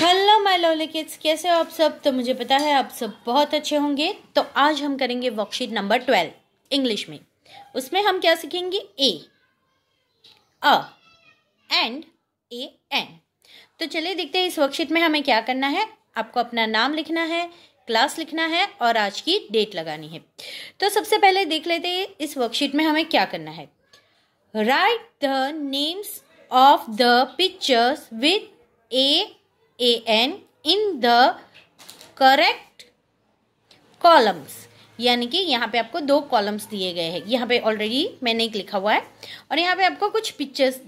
hello my lolly kids कैसे हो आप सब तो मुझे पता है आप सब बहुत अच्छे होंगे तो आज हम करेंगे वर्कशीट नंबर ट्वेल्व इंग्लिश में उसमें हम क्या सीखेंगे ए अ एंड ए एन तो चलिए देखते हैं इस वर्कशीट में हमें क्या करना है आपको अपना नाम लिखना है क्लास लिखना है और आज की डेट लगानी है तो सबसे पहले देख लेते हैं इस वर्कशीट में हमें क्या करना है write the names of the pictures with a a an in the correct columns यानी कि यहाँ पे आपको दो कॉलम्स दिए गए हैं यहाँ पे ऑलरेडी मैंने एक लिखा हुआ है और यहाँ पे आपको कुछ पिक्चर्स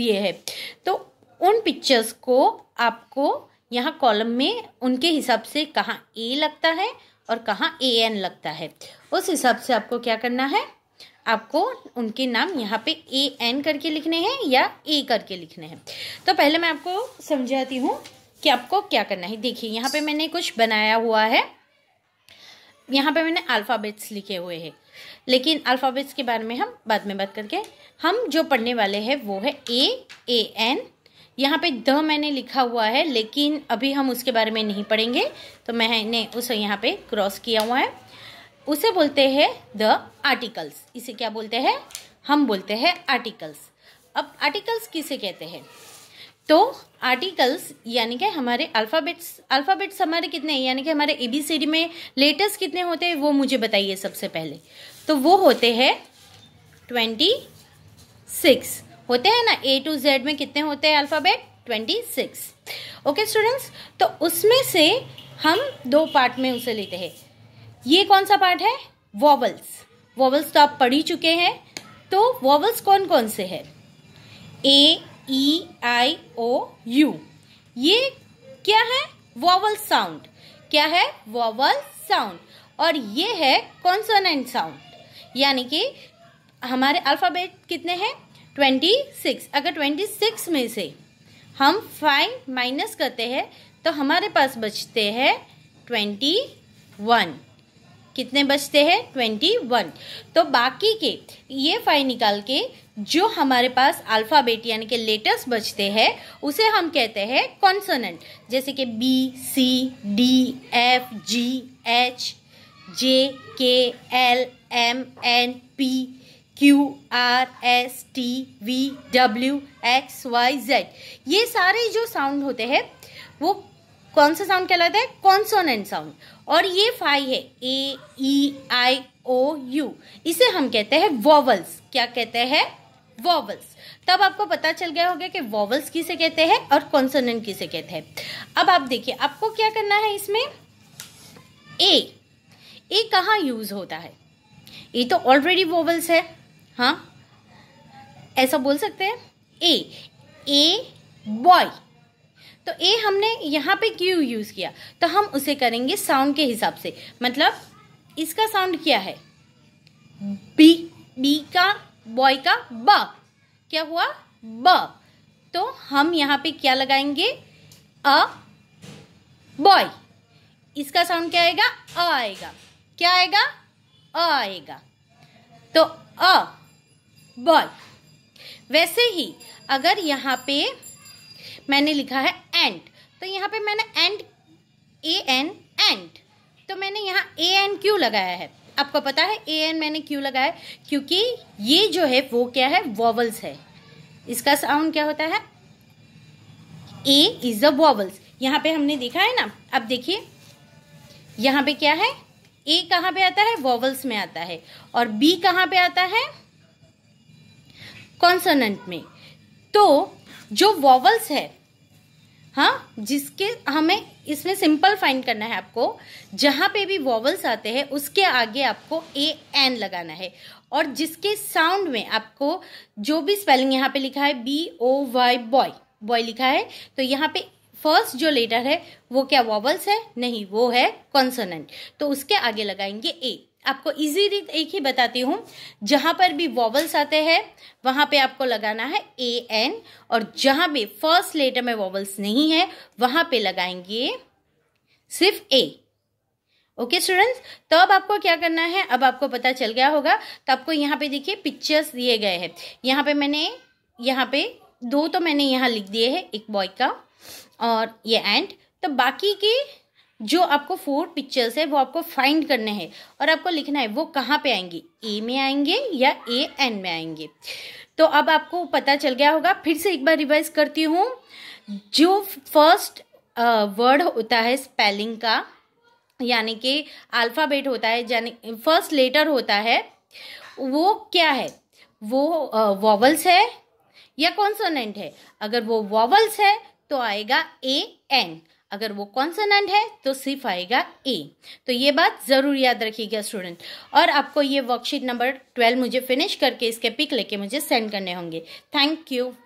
दिए हैं तो उन पिक्चर्स को आपको यहाँ कॉलम में उनके हिसाब से कहाँ ए लगता है और कहाँ ए एन लगता है उस हिसाब से आपको क्या करना है आपको उनके नाम यहाँ पे ए एन करके लिखने हैं या ए करके लिखने हैं तो पहले मैं आपको समझाती हूँ कि आपको क्या करना है देखिए यहाँ पे मैंने कुछ बनाया हुआ है यहाँ पे मैंने अल्फ़ाबेट्स लिखे हुए हैं लेकिन अल्फ़ाबेट्स के बारे में हम बाद में बात करके हम जो पढ़ने वाले हैं वो है ए ए एन यहाँ पे द मैंने लिखा हुआ है लेकिन अभी हम उसके बारे में नहीं पढ़ेंगे तो मैंने उसे यहाँ पे क्रॉस किया हुआ है उसे बोलते हैं द आर्टिकल्स इसे क्या बोलते हैं हम बोलते हैं आर्टिकल्स अब आर्टिकल्स किसे कहते हैं तो आर्टिकल्स यानी कि हमारे अल्फ़ाबेट्स अल्फ़ाबेट्स हमारे कितने हैं यानी कि हमारे ए बी सी डी में लेटर्स कितने होते हैं वो मुझे बताइए सबसे पहले तो वो होते हैं ट्वेंटी सिक्स होते हैं ना ए टू जेड में कितने होते हैं alphabet twenty six okay students तो उसमें से हम दो पार्ट में उसे लेते हैं ये कौन सा पार्ट है वॉवल्स वॉवल्स तो आप पढ़ ही चुके हैं तो वॉवल्स कौन कौन से है ए ई आई ओ यू ये क्या है वॉवल साउंड क्या है वॉवल साउंड और ये है कॉन्सोनेंट साउंड यानी कि हमारे अल्फ़ाबेट कितने हैं ट्वेंटी सिक्स अगर ट्वेंटी सिक्स में से हम फाइव माइनस करते हैं तो हमारे पास बचते हैं ट्वेंटी वन कितने बचते हैं ट्वेंटी वन तो बाकी के ये फाइव निकाल के जो हमारे पास अल्फ़ाबेट यानी कि लेटर्स बचते हैं उसे हम कहते हैं कॉन्सोनेंट जैसे कि B C D F G H J K L M N P Q R S T V W X Y Z ये सारे जो साउंड होते हैं वो कौन सा साउंड कहलाता है कॉन्सोनेंट साउंड और ये फाइव है ए ई आई ओ यू इसे हम कहते हैं वॉवल्स क्या कहते हैं वॉवल्स तब आपको पता चल गया होगा कि वॉवल्स किसे कहते हैं और कॉन्सोनेंट किसे कहते हैं अब आप देखिए आपको क्या करना है इसमें ए ए कहाँ यूज होता है ए तो ऑलरेडी वॉवल्स है हाँ ऐसा बोल सकते हैं ए ए बॉय तो ए हमने यहाँ पे क्यू यूज़ किया तो हम उसे करेंगे साउंड के हिसाब से मतलब इसका साउंड क्या है बी बी का बॉय का ब क्या हुआ ब तो हम यहाँ पे क्या लगाएंगे अ बॉय इसका साउंड क्या आएगा अ आएगा क्या आएगा अ आएगा तो अ बॉय वैसे ही अगर यहाँ पे मैंने लिखा है एंट तो यहाँ पे मैंने एंट ए एन एंट तो मैंने यहाँ ए एन क्यू लगाया है आपको पता है ए एन मैंने क्यों लगाया क्योंकि ये जो है वो क्या है वॉवल्स है इसका साउंड क्या होता है ए इज अ वॉवल्स यहाँ पे हमने देखा है ना अब देखिए यहाँ पे क्या है ए कहाँ पे आता है वॉवल्स में आता है और बी कहाँ पे आता है कॉन्सोनेंट में तो जो वॉवल्स है हाँ जिसके हमें इसमें सिंपल फाइंड करना है आपको जहाँ पे भी वॉवल्स आते हैं उसके आगे आपको ए एन लगाना है और जिसके साउंड में आपको जो भी स्पेलिंग यहाँ पे लिखा है B O Y boy boy लिखा है तो यहाँ पे फर्स्ट जो लेटर है वो क्या वॉवल्स है नहीं वो है कॉन्सोनेंट तो उसके आगे लगाएंगे ए आपको इजीली एक ही बताती हूँ जहाँ पर भी वॉवल्स आते हैं वहाँ पे आपको लगाना है ए एन और जहाँ भी फर्स्ट लेटर में वॉवल्स नहीं है वहाँ पे लगाएंगे सिर्फ ए ओके स्टूडेंट्स तब आपको क्या करना है अब आपको पता चल गया होगा तो आपको यहाँ पे देखिए पिक्चर्स दिए गए हैं यहाँ पे मैंने यहाँ पे दो तो मैंने यहाँ लिख दिए हैं एक बॉय का और ये एंड तो बाकी के जो आपको फोर पिक्चर्स है वो आपको फाइंड करने हैं और आपको लिखना है वो कहाँ पे आएंगे ए में आएंगे या ए एन में आएंगे तो अब आपको पता चल गया होगा फिर से एक बार रिवाइज करती हूँ जो फर्स्ट वर्ड होता है स्पेलिंग का यानी कि अल्फ़ाबेट होता है यानी फर्स्ट लेटर होता है वो क्या है वो वॉवल्स है या कॉन्सोनेंट है अगर वो वॉवल्स है तो आएगा ए एन अगर वो कॉन्सोनेंट है तो सिर्फ आएगा ए तो ये बात ज़रूर याद रखिएगा स्टूडेंट और आपको ये वर्कशीट नंबर ट्वेल्व मुझे फिनिश करके इसके पिक लेके मुझे सेंड करने होंगे थैंक यू